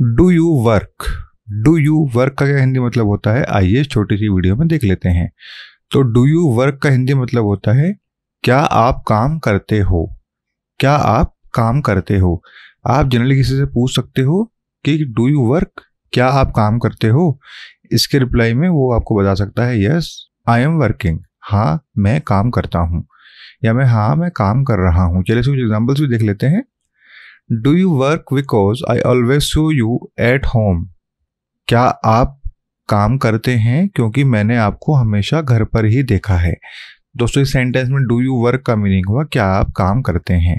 do you work do you work का क्या हिंदी मतलब होता है आइए छोटी सी वीडियो में देख लेते हैं तो डू यू वर्क का हिंदी मतलब होता है क्या आप काम करते हो क्या आप काम करते हो आप जनरली किसी से पूछ सकते हो कि डू यू वर्क क्या आप काम करते हो इसके रिप्लाई में वो आपको बता सकता है यस आई एम वर्किंग हाँ मैं काम करता हूँ या मैं हाँ मैं काम कर रहा हूँ चलिए कुछ एग्जाम्पल्स भी देख लेते हैं do you work because I always show you at home क्या आप काम करते हैं क्योंकि मैंने आपको हमेशा घर पर ही देखा है दोस्तों इस सेंटेंस में डू यू वर्क का मीनिंग हुआ क्या आप काम करते हैं